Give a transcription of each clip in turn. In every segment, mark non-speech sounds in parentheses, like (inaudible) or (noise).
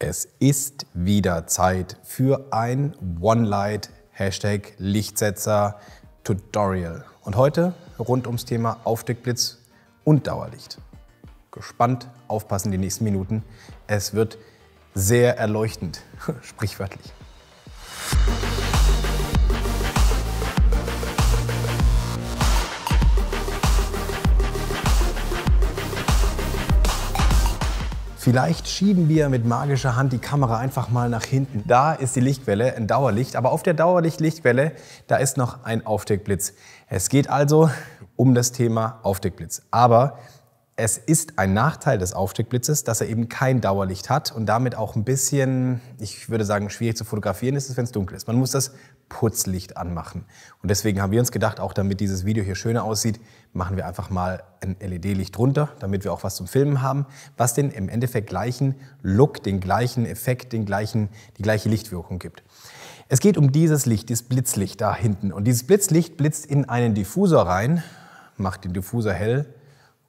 Es ist wieder Zeit für ein OneLight Hashtag Lichtsetzer Tutorial. Und heute rund ums Thema Aufdeckblitz und Dauerlicht. Gespannt aufpassen die nächsten Minuten. Es wird sehr erleuchtend, (laughs) sprichwörtlich. Vielleicht schieben wir mit magischer Hand die Kamera einfach mal nach hinten. Da ist die Lichtquelle, ein Dauerlicht, aber auf der Dauerlicht-Lichtquelle, da ist noch ein Aufdeckblitz. Es geht also um das Thema Aufdeckblitz. Aber es ist ein Nachteil des Aufsteckblitzes, dass er eben kein Dauerlicht hat und damit auch ein bisschen, ich würde sagen, schwierig zu fotografieren ist wenn es dunkel ist. Man muss das Putzlicht anmachen. Und deswegen haben wir uns gedacht, auch damit dieses Video hier schöner aussieht, machen wir einfach mal ein LED-Licht runter, damit wir auch was zum Filmen haben, was den im Endeffekt gleichen Look, den gleichen Effekt, den gleichen, die gleiche Lichtwirkung gibt. Es geht um dieses Licht, dieses Blitzlicht da hinten. Und dieses Blitzlicht blitzt in einen Diffusor rein, macht den Diffusor hell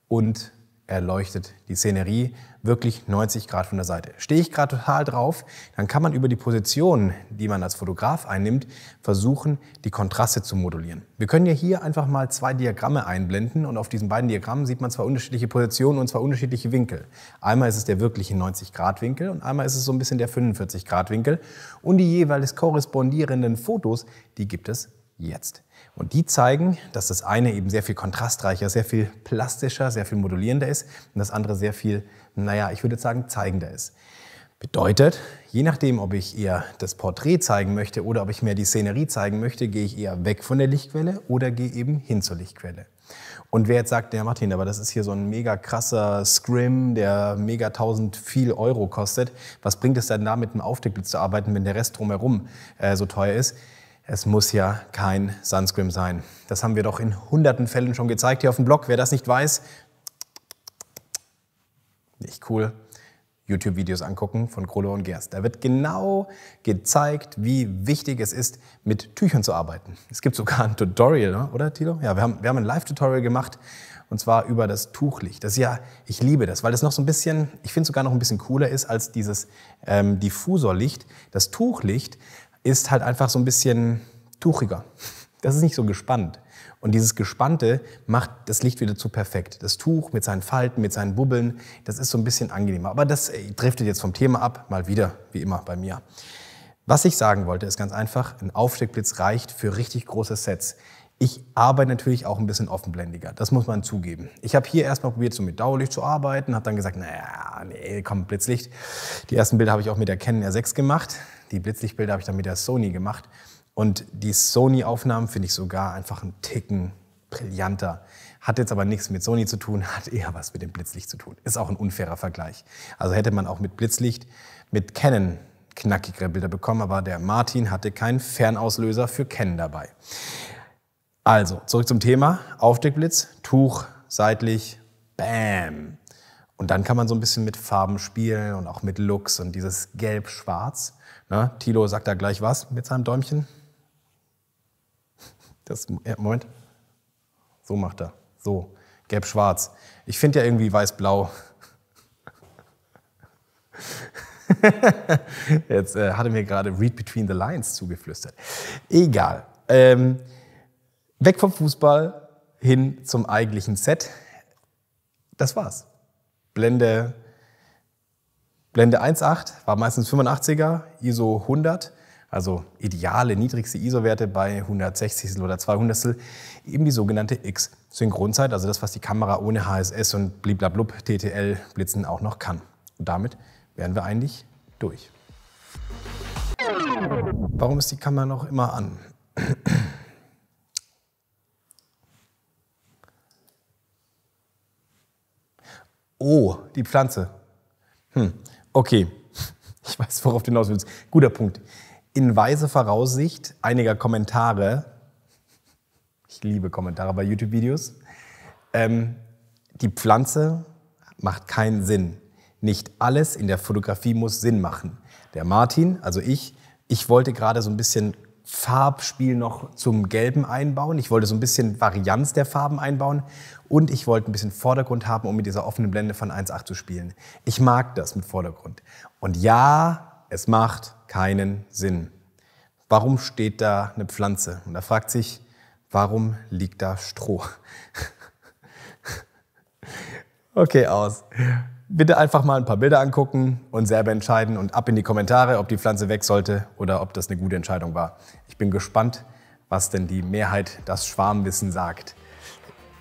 und erleuchtet die Szenerie wirklich 90 Grad von der Seite. Stehe ich gerade total drauf, dann kann man über die Position, die man als Fotograf einnimmt, versuchen, die Kontraste zu modulieren. Wir können ja hier einfach mal zwei Diagramme einblenden und auf diesen beiden Diagrammen sieht man zwei unterschiedliche Positionen und zwei unterschiedliche Winkel. Einmal ist es der wirkliche 90 Grad Winkel und einmal ist es so ein bisschen der 45 Grad Winkel und die jeweils korrespondierenden Fotos, die gibt es jetzt. Und die zeigen, dass das eine eben sehr viel kontrastreicher, sehr viel plastischer, sehr viel modulierender ist und das andere sehr viel, naja, ich würde sagen, zeigender ist. Bedeutet, je nachdem, ob ich eher das Porträt zeigen möchte oder ob ich mehr die Szenerie zeigen möchte, gehe ich eher weg von der Lichtquelle oder gehe eben hin zur Lichtquelle. Und wer jetzt sagt, ja Martin, aber das ist hier so ein mega krasser Scrim, der mega tausend viel Euro kostet, was bringt es denn da mit einem Aufdeckblitz zu arbeiten, wenn der Rest drumherum äh, so teuer ist? Es muss ja kein Sunscreen sein. Das haben wir doch in hunderten Fällen schon gezeigt hier auf dem Blog. Wer das nicht weiß, nicht cool. YouTube-Videos angucken von Krolo und Gerst. Da wird genau gezeigt, wie wichtig es ist, mit Tüchern zu arbeiten. Es gibt sogar ein Tutorial, ne? oder Tilo? Ja, wir haben, wir haben ein Live-Tutorial gemacht und zwar über das Tuchlicht. Das ja, ich liebe das, weil das noch so ein bisschen, ich finde sogar noch ein bisschen cooler ist als dieses ähm, Diffusorlicht. Das Tuchlicht ist halt einfach so ein bisschen tuchiger. (laughs) Das ist nicht so gespannt. Und dieses Gespannte macht das Licht wieder zu perfekt. Das Tuch mit seinen Falten, mit seinen Bubbeln, das ist so ein bisschen angenehmer. Aber das äh, driftet jetzt vom Thema ab, mal wieder, wie immer bei mir. Was ich sagen wollte, ist ganz einfach, ein Aufsteckblitz reicht für richtig große Sets ich arbeite natürlich auch ein bisschen offenblendiger. Das muss man zugeben. Ich habe hier erstmal probiert, so mit Dauerlicht zu arbeiten, habe dann gesagt, naja, nee, komm, Blitzlicht. Die ersten Bilder habe ich auch mit der Canon R6 gemacht. Die Blitzlichtbilder habe ich dann mit der Sony gemacht. Und die Sony-Aufnahmen finde ich sogar einfach einen Ticken brillanter. Hat jetzt aber nichts mit Sony zu tun, hat eher was mit dem Blitzlicht zu tun. Ist auch ein unfairer Vergleich. Also hätte man auch mit Blitzlicht, mit Canon knackigere Bilder bekommen, aber der Martin hatte keinen Fernauslöser für Canon dabei. Also, zurück zum Thema. Aufdeckblitz, Tuch, seitlich, bam. Und dann kann man so ein bisschen mit Farben spielen und auch mit Looks und dieses Gelb-Schwarz. Ne? Tilo sagt da gleich was mit seinem Däumchen. Das, Moment. So macht er. So. Gelb-Schwarz. Ich finde ja irgendwie Weiß-Blau. (laughs) Jetzt äh, er mir gerade Read Between the Lines zugeflüstert. Egal. Ähm, Weg vom Fußball hin zum eigentlichen Set. Das war's. Blende, Blende 1.8 war meistens 85er, ISO 100, also ideale niedrigste ISO-Werte bei 160 oder 200, eben die sogenannte X-Synchronzeit, also das, was die Kamera ohne HSS und bliblablub TTL Blitzen auch noch kann. Und damit wären wir eigentlich durch. Warum ist die Kamera noch immer an? Oh, die Pflanze. Hm, okay. (laughs) Ich weiß, worauf du hinaus willst. Guter Punkt. In weise Voraussicht einiger Kommentare, ich liebe Kommentare bei YouTube-Videos, ähm, die Pflanze macht keinen Sinn. Nicht alles in der Fotografie muss Sinn machen. Der Martin, also ich, ich wollte gerade so ein bisschen Farbspiel noch zum Gelben einbauen. Ich wollte so ein bisschen Varianz der Farben einbauen und ich wollte ein bisschen Vordergrund haben, um mit dieser offenen Blende von 1.8 zu spielen. Ich mag das mit Vordergrund. Und ja, es macht keinen Sinn. Warum steht da eine Pflanze? Und da fragt sich, warum liegt da Stroh? (laughs) okay, aus. Bitte einfach mal ein paar Bilder angucken und selber entscheiden und ab in die Kommentare, ob die Pflanze weg sollte oder ob das eine gute Entscheidung war. Ich bin gespannt, was denn die Mehrheit das Schwarmwissen sagt.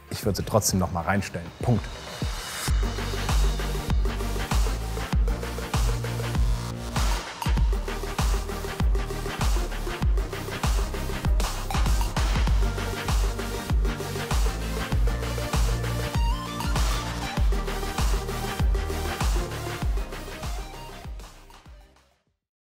Ich würde sie trotzdem noch mal reinstellen. Punkt.